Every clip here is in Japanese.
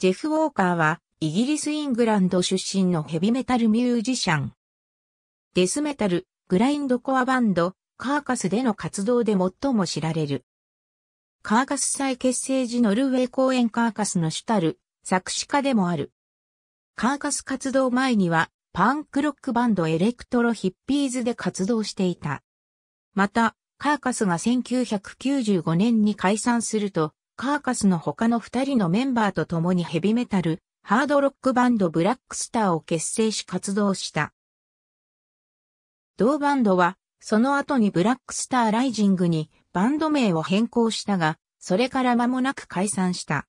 ジェフ・ウォーカーは、イギリス・イングランド出身のヘビメタルミュージシャン。デスメタル、グラインドコアバンド、カーカスでの活動で最も知られる。カーカス再結成時ノルウェー公演カーカスの主たる作詞家でもある。カーカス活動前にはパンクロックバンドエレクトロヒッピーズで活動していた。また、カーカスが1995年に解散すると、カーカスの他の二人のメンバーと共にヘビメタル、ハードロックバンドブラックスターを結成し活動した。同バンドは、その後にブラックスターライジングにバンド名を変更したが、それから間もなく解散した。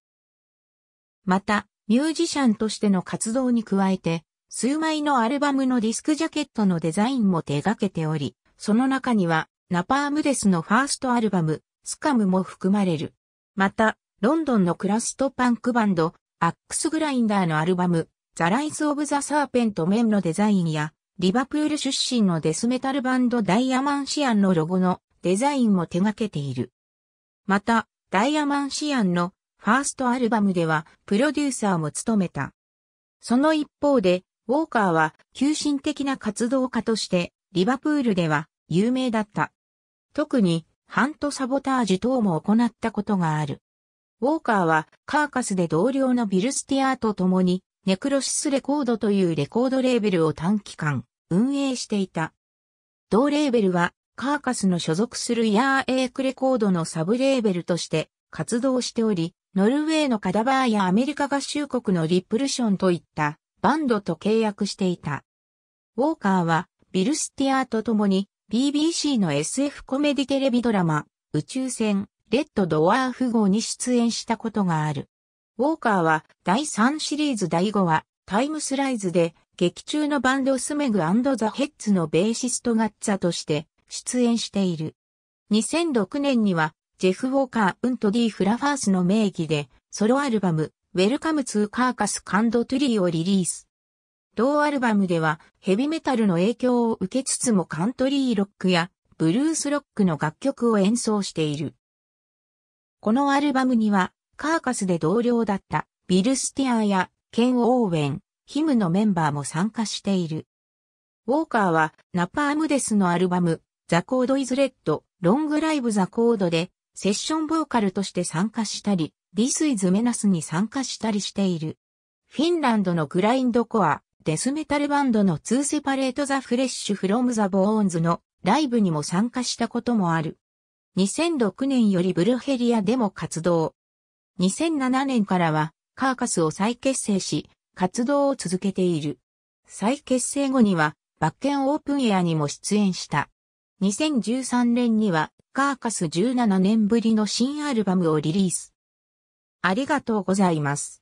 また、ミュージシャンとしての活動に加えて、数枚のアルバムのディスクジャケットのデザインも手掛けており、その中には、ナパームデスのファーストアルバム、スカムも含まれる。また、ロンドンのクラストパンクバンド、アックスグラインダーのアルバム、ザ・ライズ・オブ・ザ・サーペント・メンのデザインや、リバプール出身のデスメタルバンドダイアマンシアンのロゴのデザインも手掛けている。また、ダイアマンシアンのファーストアルバムではプロデューサーも務めた。その一方で、ウォーカーは急進的な活動家としてリバプールでは有名だった。特にハントサボタージュ等も行ったことがある。ウォーカーはカーカスで同僚のビルスティアーと共にネクロシスレコードというレコードレーベルを短期間運営していた。同レーベルはカーカスの所属するイヤーエークレコードのサブレーベルとして活動しており、ノルウェーのカダバーやアメリカ合衆国のリップルションといったバンドと契約していた。ウォーカーはビルスティアーと共に BBC の SF コメディテレビドラマ、宇宙船、レッドドワーフ号に出演したことがある。ウォーカーは第3シリーズ第5話、タイムスライズで、劇中のバンドスメグザ・ヘッズのベーシストガッツァとして出演している。2006年には、ジェフ・ウォーカー・ウント・ディ・フラファースの名義で、ソロアルバム、ウェルカム・ツー・カーカス・カンド・トゥリーをリリース。同アルバムではヘビメタルの影響を受けつつもカントリーロックやブルースロックの楽曲を演奏している。このアルバムにはカーカスで同僚だったビル・スティアーやケン・オーウェン、ヒムのメンバーも参加している。ウォーカーはナパームデスのアルバムザ・コード・イズ・レッド、ロング・ライブ・ザ・コードでセッションボーカルとして参加したり、ディス・イズ・メナスに参加したりしている。フィンランドのグラインドコア、デスメタルバンドの2セパレートザフレッシュフロムザボーンズのライブにも参加したこともある。2006年よりブルヘリアでも活動。2007年からはカーカスを再結成し、活動を続けている。再結成後にはバッケンオープンエアにも出演した。2013年にはカーカス17年ぶりの新アルバムをリリース。ありがとうございます。